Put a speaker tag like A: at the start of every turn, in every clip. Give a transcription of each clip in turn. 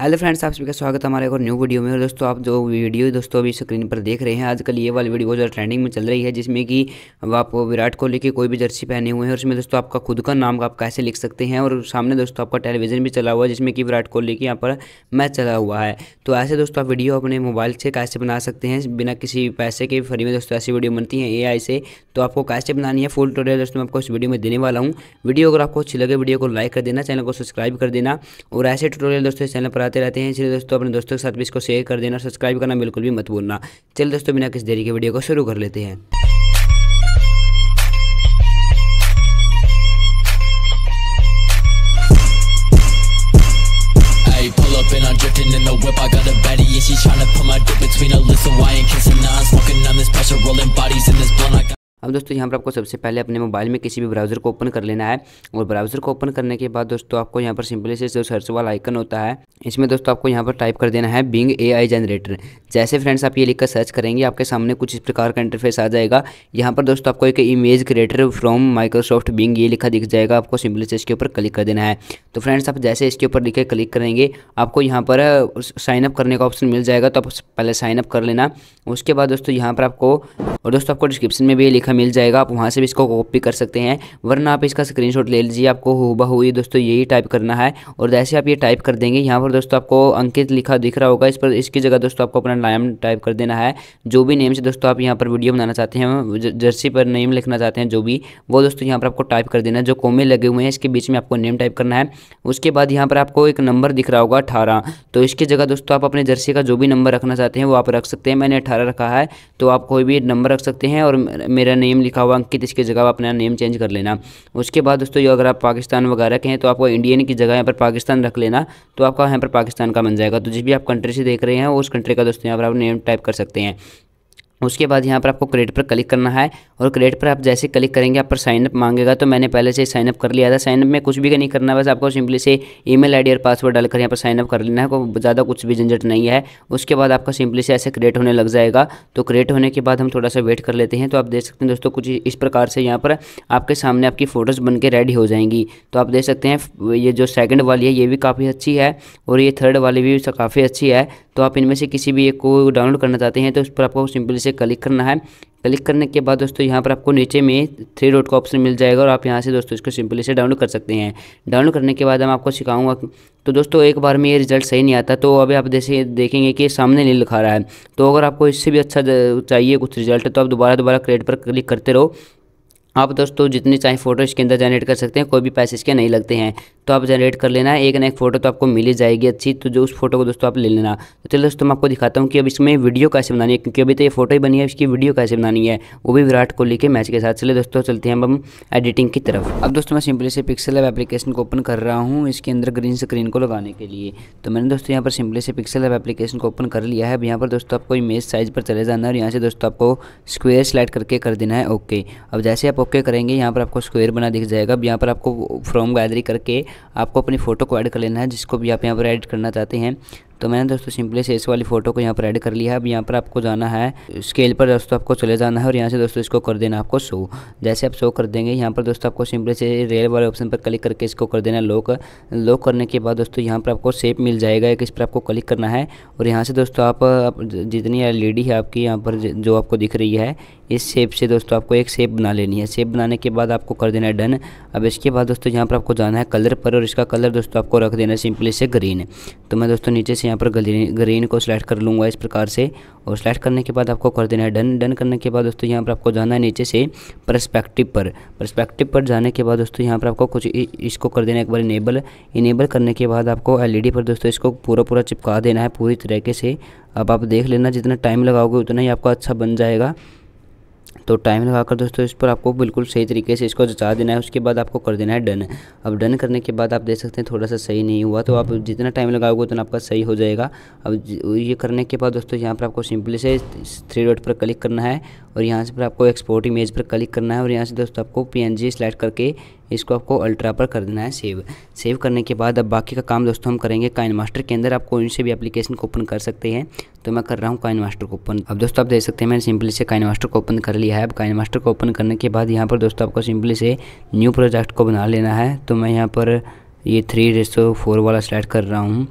A: hello friends आप सभी का स्वागत है हमारे एक और न्यू वीडियो में और दोस्तों आप जो वीडियो दोस्तों अभी स्क्रीन पर देख रहे हैं आजकल ये वाली वीडियो जो ट्रेंडिंग में चल रही है जिसमें कि आप विराट कोहली की कोई भी जर्सी पहने हुए हैं और उसमें दोस्तों आपका खुद का नाम आप कैसे लिख सकते हैं और सामने दोस्तों आपका टेलीविजन भी चला हुआ है जिसमें कि विराट कोहली की यहाँ पर मैच चला हुआ है तो ऐसे दोस्तों आप वीडियो अपने मोबाइल से कैसे बना सकते हैं बिना किसी पैसे के फ्री में दोस्तों ऐसी वीडियो बनती है ए से तो आपको कैसे बनानी है फुल टोटल दोस्तों आपको इस वीडियो में देने वाला हूँ वीडियो अगर आपको अच्छी लगे वीडियो को लाइक कर देना चैनल को सब्सक्राइब कर देना और ऐसे टोटल दोस्तों चैनल पर कराते रहते हैं इसलिए दोस्तों अपने दोस्तों के साथ भी इसको शेयर कर देना और सब्सक्राइब करना बिल्कुल भी मत भूलना चलिए दोस्तों बिना किसी देरी के वीडियो को शुरू कर लेते हैं She tryna put my dick between her lips So I ain't kissing, nah, I'm smoking on this pressure Rolling bodies in this blunt, I got अब दोस्तों यहाँ पर आपको सबसे पहले अपने मोबाइल में किसी भी ब्राउज़र को ओपन कर लेना है और ब्राउज़र को ओपन करने के बाद दोस्तों आपको यहाँ पर सिंपली से जो सर्च वाला आइकन होता है इसमें दोस्तों आपको यहाँ पर टाइप कर देना है बिंग ए जनरेटर जैसे फ्रेंड्स आप ये लिखकर सर्च करेंगे आपके सामने कुछ इस प्रकार का इंटरफेस आ जाएगा यहाँ पर दोस्तों आपको एक image creator from Microsoft Bing ये लिखा दिख जाएगा आपको सिंपली से इसके ऊपर क्लिक कर देना है तो फ्रेंड्स आप जैसे इसके ऊपर लिखे क्लिक करेंगे आपको यहाँ पर साइनअप करने का ऑप्शन मिल जाएगा तो आप पहले साइनअप कर लेना उसके बाद दोस्तों यहाँ पर आपको और दोस्तों आपको डिस्क्रिप्शन में भी लिखा मिल जाएगा आप वहाँ से भी इसको कॉपी कर सकते हैं वरना आप इसका स्क्रीन ले लीजिए आपको हुबहू ये दोस्तों यही टाइप करना है और जैसे आप ये टाइप कर देंगे यहाँ पर दोस्तों आपको अंकित लिखा दिख रहा होगा इस पर इसकी जगह दोस्तों आपको अपना नाम टाइप कर देना है जो भी नेम से दोस्तों आप यहाँ पर वीडियो बनाना चाहते हैं जर्सी पर नेम लिखना चाहते हैं जो भी वो दोस्तों यहाँ पर आपको टाइप कर देना है जो कोमे लगे हुए हैं इसके बीच में आपको नेम टाइप करना है उसके बाद यहाँ पर आपको एक नंबर दिख रहा होगा अठारह तो इसकी जगह दोस्तों आप अपने जर्सी का जो भी नंबर रखना चाहते हैं वो आप रख सकते हैं मैंने अठारह रखा है तो आप कोई भी नंबर रख सकते हैं और मेरा नेम लिखा हुआ अंकित इसकी जगह अपना नेम चेंज कर लेना उसके बाद दोस्तों ये अगर आप पाकिस्तान वगैरह के हैं तो आपको इंडियन की जगह यहाँ पर पाकिस्तान रख लेना तो आपका यहाँ पर पाकिस्तान का बन जाएगा तो जिस भी आप कंट्री से देख रहे हैं उस कंट्री का दोस्तों यहाँ पर आप नेम टाइप कर सकते हैं उसके बाद यहाँ पर आपको क्रेडिट पर क्लिक करना है और क्रेडिट पर आप जैसे क्लिक करेंगे आप पर साइनअप मांगेगा तो मैंने पहले से साइनअप कर लिया था साइनअप में कुछ भी नहीं करना बस आपको सिंपली से ईमेल आईडी और पासवर्ड डालकर यहाँ पर साइनअप कर लेना है कोई ज़्यादा कुछ भी झंझट नहीं है उसके बाद आपका सिंपली से ऐसे क्रिएट होने लग जाएगा तो क्रिएट होने के बाद हम थोड़ा सा वेट कर लेते हैं तो आप देख सकते हैं दोस्तों कुछ इस प्रकार से यहाँ पर आपके सामने आपकी फ़ोटोज़ बन के रेडी हो जाएंगी तो आप देख सकते हैं ये जो सेकेंड वाली है ये भी काफ़ी अच्छी है और ये थर्ड वाली भी काफ़ी अच्छी है तो आप इनमें से किसी भी एक को डाउनलोड करना चाहते हैं तो उस पर आपको सिंपली से क्लिक करना है क्लिक करने के बाद दोस्तों यहाँ पर आपको नीचे में थ्री डॉट का ऑप्शन मिल जाएगा और आप यहाँ से दोस्तों इसको सिंपली से डाउनलोड कर सकते हैं डाउनलोड करने के बाद हम आपको सिखाऊंगा तो दोस्तों एक बार में ये रिजल्ट सही नहीं आता तो अभी आप जैसे देखेंगे कि सामने नहीं लिखा रहा है तो अगर आपको इससे भी अच्छा चाहिए कुछ रिजल्ट तो आप दोबारा दोबारा क्रिएट पर क्लिक करते रहो आप दोस्तों जितने चाहे फ़ोटो इसके अंदर जनरेट कर सकते हैं कोई भी पैसे इसके नहीं लगते हैं तो आप जनरेट कर लेना एक ना एक फोटो तो आपको मिली जाएगी अच्छी तो जो उस फोटो को दोस्तों आप ले लेना तो चलिए दोस्तों मैं आपको दिखाता हूँ कि अब इसमें वीडियो कैसे बनानी है क्योंकि अभी तो ये फोटो ही बनी है इसकी वीडियो कैसे बनानी है वो भी विराट कोहली के मैच के साथ चले दोस्तों चलते हैं अब हम एडिटिंग की तरफ अब दोस्तों मैं सिंपली से पिक्सल एप एप्लीकेशन को ओपन कर रहा हूँ इसके अंदर ग्रीन स्क्रीन को लगाने के लिए तो मैंने दोस्तों यहाँ पर सिंपली से पिक्सल एप एप्लीकेशन को ओपन कर लिया है अब यहाँ पर दोस्तों आपको इमेज साइज पर चले जाना है और यहाँ से दोस्तों आपको स्क्वेयर सेलेक्ट करके कर देना है ओके अब जैसे आप ओके करेंगे यहाँ पर आपको स्क्वेयर बना दिख जाएगा अब यहाँ पर आपको फ्रॉम गैलरी करके आपको अपनी फ़ोटो को ऐड कर लेना है जिसको भी आप यहाँ पर एडिट करना चाहते हैं तो मैंने दोस्तों सिंपली से इस वाली फ़ोटो को यहाँ पर ऐड कर लिया है अब यहाँ पर आपको जाना है स्केल पर दोस्तों आपको चले जाना है और यहाँ से दोस्तों इसको कर देना आपको शो जैसे आप शो कर देंगे यहाँ पर दोस्तों आपको सिंपली से रेल वाले ऑप्शन पर क्लिक करके इसको कर देना है लॉक लॉक करने के बाद दोस्तों यहाँ पर आपको सेप मिल जाएगा इस पर आपको क्लिक करना है और यहाँ से दोस्तों आप, आप जितनी एल है आपकी यहाँ पर जो आपको दिख रही है इस शेप से दोस्तों आपको एक शेप बना लेनी है शेप बनाने के बाद आपको कर देना है डन अब इसके बाद दोस्तों यहाँ पर आपको जाना है कलर पर और इसका कलर दोस्तों आपको रख देना है सिंपली से ग्रीन तो मैं दोस्तों नीचे से यहाँ पर ग्रीन को सिलेक्ट कर लूँगा इस प्रकार से और सिलेक्ट करने के बाद आपको कर देना है डन डन करने के बाद दोस्तों यहाँ पर आपको जाना है नीचे से परस्पेक्टिव पर परस्पेक्टिव पर जाने के बाद दोस्तों यहाँ पर आपको कुछ इसको कर देना है एक बार इनेबल इनेबल करने के बाद आपको एल पर दोस्तों इसको पूरा पूरा चिपका देना है पूरी तरीके से अब आप देख लेना जितना टाइम लगाओगे उतना ही आपका अच्छा बन जाएगा तो टाइम लगाकर दोस्तों इस पर आपको बिल्कुल सही तरीके से इसको जचा देना है उसके बाद आपको कर देना है डन अब डन करने के बाद आप देख सकते हैं थोड़ा सा सही नहीं हुआ तो आप जितना टाइम लगाओगे उतना आपका सही हो जाएगा अब ये करने के बाद दोस्तों यहाँ पर आपको सिंपली से थ्री डॉट पर क्लिक करना है और यहाँ से फिर आपको एक्सपोर्ट इमेज पर क्लिक करना है और यहाँ से दोस्तों आपको पी स्लाइड करके इसको आपको अल्ट्रा पर कर देना है सेव सेव करने के बाद अब बाकी का काम दोस्तों हम करेंगे काइन मास्टर के अंदर आप कोई से भी एप्लीकेशन को ओपन कर सकते हैं तो मैं कर रहा हूँ काइन मास्टर को ओपन अब दोस्तों आप देख सकते हैं मैंने सिंपली से काइन मास्टर को ओपन कर लिया है अब काइन मास्टर को ओपन करने के बाद यहाँ पर दोस्तों आपको सिंपली से न्यू प्रोजेक्ट को बना लेना है तो मैं यहाँ पर ये थ्री रेसो फोर वाला स्लाइड कर रहा हूँ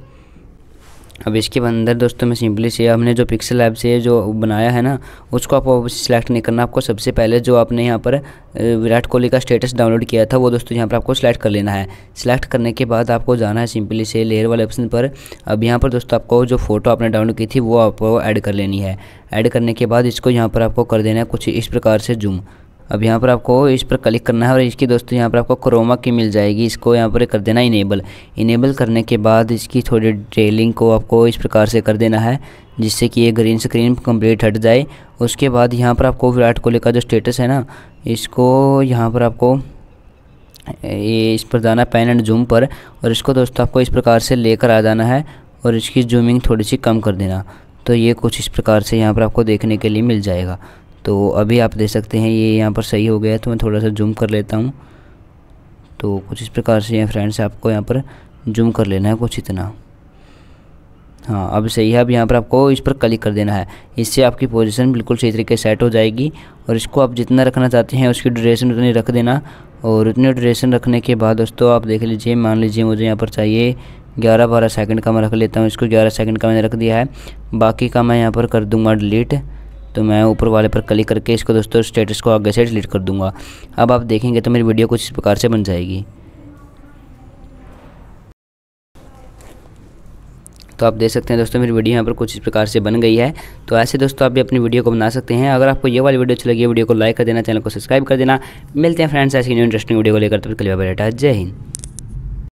A: अब इसके अंदर दोस्तों मैं सिंपली से हमने जो पिक्सल ऐप से जो बनाया है ना उसको आपको सिलेक्ट नहीं करना आपको सबसे पहले जो आपने यहाँ पर विराट कोहली का स्टेटस डाउनलोड किया था वो दोस्तों यहाँ पर आपको सिलेक्ट कर लेना है सिलेक्ट करने के बाद आपको जाना है सिंपली से लेयर वाले ऑप्शन पर अब यहाँ पर दोस्तों आपको जो फ़ोटो आपने डाउनलोड की थी वो आपको ऐड कर लेनी है ऐड करने के बाद इसको यहाँ पर आपको कर देना है कुछ इस प्रकार से जूम अब यहाँ पर आपको इस पर क्लिक करना है और इसकी दोस्तों यहाँ पर आपको क्रोमा की मिल जाएगी इसको यहाँ पर कर देना इनेबल इनेबल करने के बाद इसकी थोड़ी ट्रेलिंग को आपको इस प्रकार से कर देना है जिससे कि ये ग्रीन स्क्रीन कंप्लीट हट जाए उसके बाद यहाँ पर आपको विराट कोहली का जो स्टेटस है ना इसको यहाँ पर आपको ये इस पर जाना पेन एंड जूम पर और इसको दोस्तों आपको इस प्रकार से लेकर आ जाना है और इसकी जूमिंग थोड़ी सी कम कर देना तो ये कुछ इस प्रकार से यहाँ पर आपको देखने के लिए मिल जाएगा तो अभी आप देख सकते हैं ये यहाँ पर सही हो गया तो मैं थोड़ा सा जूम कर लेता हूँ तो कुछ इस प्रकार से यहाँ फ्रेंड्स आपको यहाँ पर जूम कर लेना है कुछ इतना हाँ अब सही है अब यहाँ पर आपको इस पर क्लिक कर देना है इससे आपकी पोजीशन बिल्कुल सही तरीके सेट हो जाएगी और इसको आप जितना रखना चाहते हैं उसकी ड्यूरेशन उतनी रख देना और उतनी ड्यूरेशन रखने के बाद दोस्तों आप देख लीजिए मान लीजिए मुझे यहाँ पर चाहिए ग्यारह बारह सेकंड का मैं रख लेता हूँ इसको ग्यारह सेकंड का मैंने रख दिया है बाकी का मैं यहाँ पर कर दूँगा डिलीट तो मैं ऊपर वाले पर क्लिक करके इसको दोस्तों स्टेटस को आगे से डिलीट कर दूँगा अब आप देखेंगे तो मेरी वीडियो कुछ इस प्रकार से बन जाएगी तो आप देख सकते हैं दोस्तों मेरी वीडियो यहाँ पर कुछ इस प्रकार से बन गई है तो ऐसे दोस्तों आप भी अपनी वीडियो को बना सकते हैं अगर आपको ये वाली वीडियो अच्छी लगी वीडियो को लाइक कर देना चैनल को सब्सक्राइब कर देना मिलते हैं फ्रेंड्स ऐसी न्यू इंटरेस्टिंग वीडियो को लेकर तब तो के लिए जय हिंद